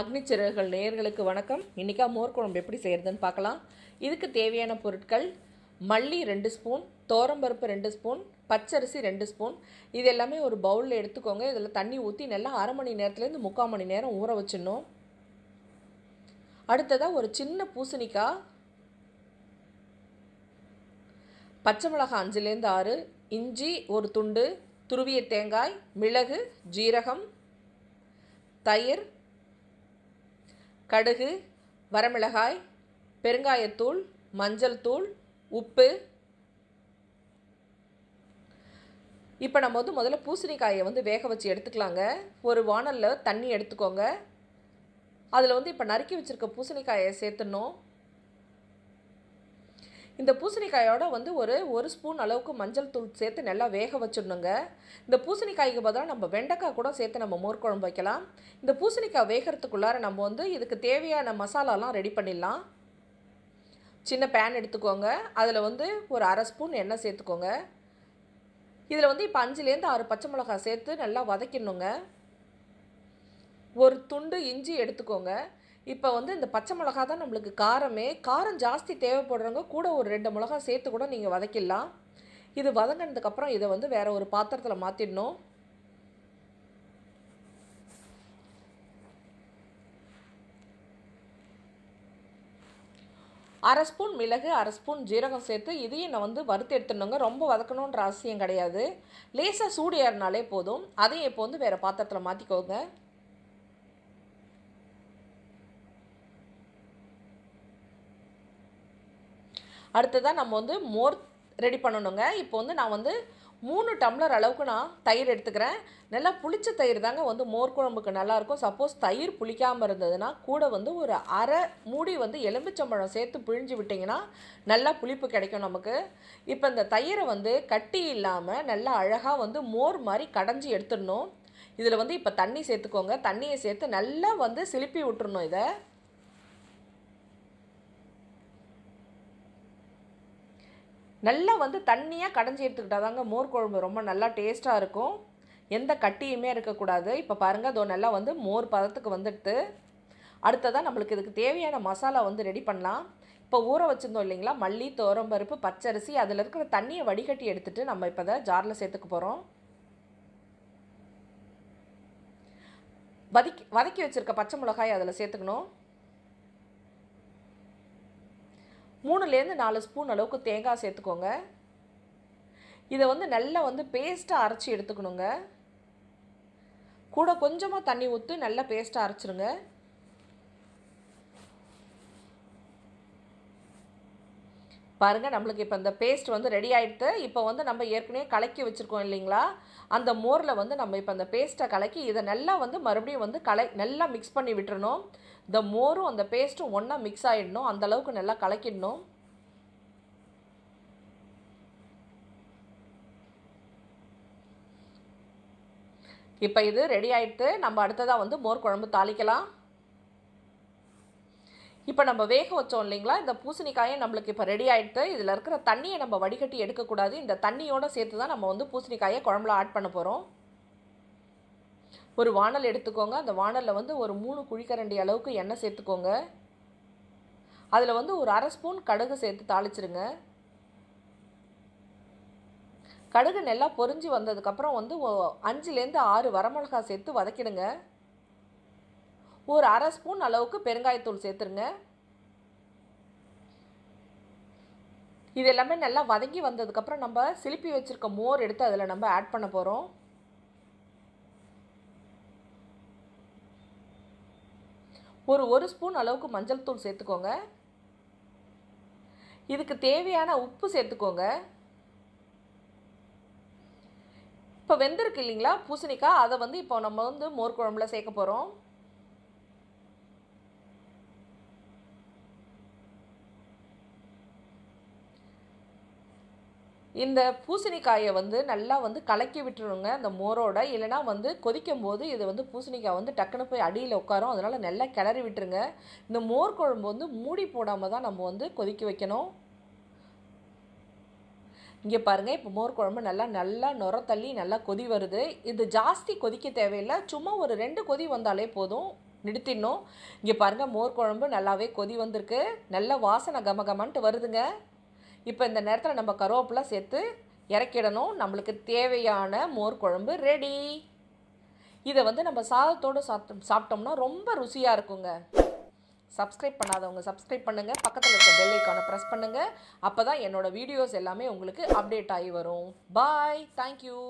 அக்னிச்சிறகுகள் நேயர்களுக்கு வணக்கம் இன்றைக்கா மோர் குழம்பு எப்படி செய்கிறதுன்னு பார்க்கலாம் இதுக்கு தேவையான பொருட்கள் மல்லி ரெண்டு ஸ்பூன் தோரம்பருப்பு ரெண்டு ஸ்பூன் பச்சரிசி ரெண்டு ஸ்பூன் இது எல்லாமே ஒரு பவுலில் எடுத்துக்கோங்க இதில் தண்ணி ஊற்றி நல்லா அரை மணி நேரத்துலேருந்து முக்கால் மணி நேரம் ஊற வச்சிடணும் அடுத்ததாக ஒரு சின்ன பூசணிக்காய் பச்சை மிளகாய் அஞ்சுலேருந்து ஆறு இஞ்சி ஒரு துண்டு துருவிய தேங்காய் மிளகு ஜீரகம் தயிர் கடுகு வரமிளகாய் பெருங்காயத்தூள் மஞ்சள் தூள் உப்பு இப்போ நம்ம வந்து முதல்ல பூசணிக்காயை வந்து வேக வச்சு எடுத்துக்கலாங்க ஒரு வானலில் தண்ணி எடுத்துக்கோங்க அதில் வந்து இப்போ நறுக்கி வச்சுருக்க பூசணிக்காயை சேர்த்துடணும் இந்த பூசணிக்காயோட வந்து ஒரு ஒரு ஸ்பூன் அளவுக்கு மஞ்சள் தூள் சேர்த்து நல்லா வேக வச்சிடணுங்க இந்த பூசணிக்காய்க்கு பதிலாக நம்ம வெண்டைக்காய் கூட சேர்த்து நம்ம மோர் குழம்பு வைக்கலாம் இந்த பூசணிக்காய் வேகிறதுக்குள்ளார நம்ம வந்து இதுக்கு தேவையான மசாலாலாம் ரெடி பண்ணிடலாம் சின்ன பேன் எடுத்துக்கோங்க அதில் வந்து ஒரு அரை ஸ்பூன் எண்ணெய் சேர்த்துக்கோங்க இதில் வந்து இப்போ அஞ்சுலேருந்து ஆறு பச்சை மிளகாய் சேர்த்து நல்லா வதக்கிடணுங்க ஒரு துண்டு இஞ்சி எடுத்துக்கோங்க இப்போ வந்து இந்த பச்சை மிளகா தான் நம்மளுக்கு காரமே காரம் ஜாஸ்தி தேவைப்படுறவங்க கூட ஒரு ரெண்டு மிளகா சேர்த்து கூட நீங்கள் வதக்கிடலாம் இது வதங்கினதுக்கப்புறம் இதை வந்து வேறு ஒரு பாத்திரத்தில் மாற்றிடணும் அரை ஸ்பூன் மிளகு அரை ஸ்பூன் ஜீரகம் சேர்த்து இதையும் நான் வந்து வறுத்து எடுத்துடணுங்க ரொம்ப வதக்கணுன்ற அவசியம் கிடையாது லேசாக சூடு ஏறினாலே போதும் அதையும் இப்போ வந்து வேறு பாத்திரத்தில் மாற்றிக்கோங்க அடுத்ததாக நம்ம வந்து மோர் ரெடி பண்ணணுங்க இப்போ வந்து நான் வந்து மூணு டம்ளர் அளவுக்கு நான் தயிர் எடுத்துக்கிறேன் நல்லா புளிச்ச தயிர் தாங்க வந்து மோர் குழம்புக்கு நல்லாயிருக்கும் சப்போஸ் தயிர் புளிக்காமல் இருந்ததுன்னா கூட வந்து ஒரு அரை மூடி வந்து எலும்புச்சம்பழம் சேர்த்து பிழிஞ்சு விட்டிங்கன்னா நல்லா புளிப்பு கிடைக்கும் நமக்கு இப்போ இந்த தயிரை வந்து கட்டி இல்லாமல் நல்லா அழகாக வந்து மோர் மாதிரி கடைஞ்சி எடுத்துடணும் இதில் வந்து இப்போ தண்ணி சேர்த்துக்கோங்க தண்ணியை சேர்த்து நல்லா வந்து சிலிப்பி விட்டுருணும் இதை நல்லா வந்து தண்ணியாக கடைஞ்சி எடுத்துக்கிட்டால் தாங்க மோர் குழம்பு ரொம்ப நல்லா டேஸ்ட்டாக இருக்கும் எந்த கட்டியுமே இருக்கக்கூடாது இப்போ பாருங்கள் அதோ நல்லா வந்து மோர் பதத்துக்கு வந்துட்டு அடுத்ததாக நம்மளுக்கு இதுக்கு தேவையான மசாலா வந்து ரெடி பண்ணலாம் இப்போ ஊற வச்சுருந்தோம் இல்லைங்களா மல்லி தோரம்பருப்பு பச்சரிசி அதில் இருக்கிற தண்ணியை வடிகட்டி எடுத்துகிட்டு நம்ம இப்போ தான் ஜாரில் சேர்த்துக்க போகிறோம் வதக்கி வதக்கி வச்சுருக்க பச்சை மிளகாய் அதில் சேர்த்துக்கணும் மூணுலேருந்து நாலு ஸ்பூன் அளவுக்கு தேங்காய் சேர்த்துக்கோங்க இதை வந்து நல்லா வந்து பேஸ்ட்டாக அரைச்சி எடுத்துக்கணுங்க கூட கொஞ்சமாக தண்ணி ஊற்றி நல்லா பேஸ்ட்டாக அரைச்சிருங்க பாருங்கள் நம்மளுக்கு இப்போ இந்த பேஸ்ட் வந்து ரெடி ஆகிடுது இப்போ வந்து நம்ம ஏற்கனவே கலக்கி வச்சுருக்கோம் இல்லைங்களா அந்த மோரில் வந்து நம்ம இப்போ அந்த பேஸ்ட்டை கலக்கி இதை நல்லா வந்து மறுபடியும் வந்து கலை நல்லா மிக்ஸ் பண்ணி விட்டுறணும் இந்த மோரும் அந்த பேஸ்ட்டும் ஒன்றா மிக்ஸ் ஆகிடணும் அந்தளவுக்கு நல்லா கலக்கிடணும் இப்போ இது ரெடி ஆகிட்டு நம்ம அடுத்ததாக வந்து மோர் குழம்பு தாளிக்கலாம் இப்போ நம்ம வேக வச்சோம் இல்லைங்களா இந்த பூசணிக்காயை நம்மளுக்கு இப்போ ரெடி ஆகிட்டு இதில் இருக்கிற தண்ணியை நம்ம வடிகட்டி எடுக்கக்கூடாது இந்த தண்ணியோடு சேர்த்து தான் நம்ம வந்து பூசணிக்காயை குழம்புல ஆட் பண்ண போகிறோம் ஒரு வானல் எடுத்துக்கோங்க அந்த வானலில் வந்து ஒரு மூணு குழிக்கரண்டி அளவுக்கு எண்ணெய் சேர்த்துக்கோங்க அதில் வந்து ஒரு அரை ஸ்பூன் கடுகு சேர்த்து தாளிச்சிருங்க கடுகு நல்லா பொறிஞ்சி வந்ததுக்கப்புறம் வந்து அஞ்சுலேருந்து ஆறு வரமிளகா சேர்த்து வதக்கிடுங்க ஒரு அரை ஸ்பூன் அளவுக்கு பெருங்காயத்தூள் சேர்த்துருங்க இது எல்லாமே நல்லா வதங்கி வந்ததுக்கப்புறம் நம்ம சிலிப்பி வச்சுருக்க மோர் எடுத்து அதில் நம்ம ஆட் பண்ண போகிறோம் ஒரு ஒரு ஸ்பூன் அளவுக்கு மஞ்சள் தூள் சேர்த்துக்கோங்க இதுக்கு தேவையான உப்பு சேர்த்துக்கோங்க இப்போ வெந்திருக்கு இல்லைங்களா பூசணிக்காய் அதை வந்து இப்போ நம்ம வந்து மோர் குழம்புல சேர்க்க போகிறோம் இந்த பூசணிக்காயை வந்து நல்லா வந்து கலக்கி விட்டுருங்க அந்த மோரோட இல்லைனா வந்து கொதிக்கும் போது இது வந்து பூசணிக்காய் வந்து டக்குன்னு போய் அடியில் உட்காரும் அதனால் நல்லா கிளறி விட்டுருங்க இந்த மோர் குழம்பு வந்து மூடி போடாமல் தான் நம்ம வந்து கொதிக்க வைக்கணும் இங்கே பாருங்கள் இப்போ மோர் குழம்பு நல்லா நல்லா நுர தள்ளி நல்லா கொதி வருது இது ஜாஸ்தி கொதிக்க தேவையில்லை சும்மா ஒரு ரெண்டு கொதி வந்தாலே போதும் நிறுத்திடணும் இங்கே பாருங்கள் மோர் குழம்பு நல்லாவே கொதி வந்திருக்கு நல்ல வாசனை கம கமன்ட்டு வருதுங்க இப்போ இந்த நேரத்தில் நம்ம கருவேப்பிலை சேர்த்து இறக்கிடணும் நம்மளுக்கு தேவையான மோர் குழம்பு ரெடி இதை வந்து நம்ம சாதத்தோடு சாப்பிட்டோம் சாப்பிட்டோம்னா ரொம்ப ருசியாக இருக்குங்க சப்ஸ்கிரைப் பண்ணாதவங்க சப்ஸ்கிரைப் பண்ணுங்கள் பக்கத்தில் இருக்க பெல் ஐக்கானை ப்ரெஸ் பண்ணுங்கள் அப்போ தான் என்னோடய வீடியோஸ் எல்லாமே உங்களுக்கு அப்டேட் ஆகி வரும் பாய் தேங்க்யூ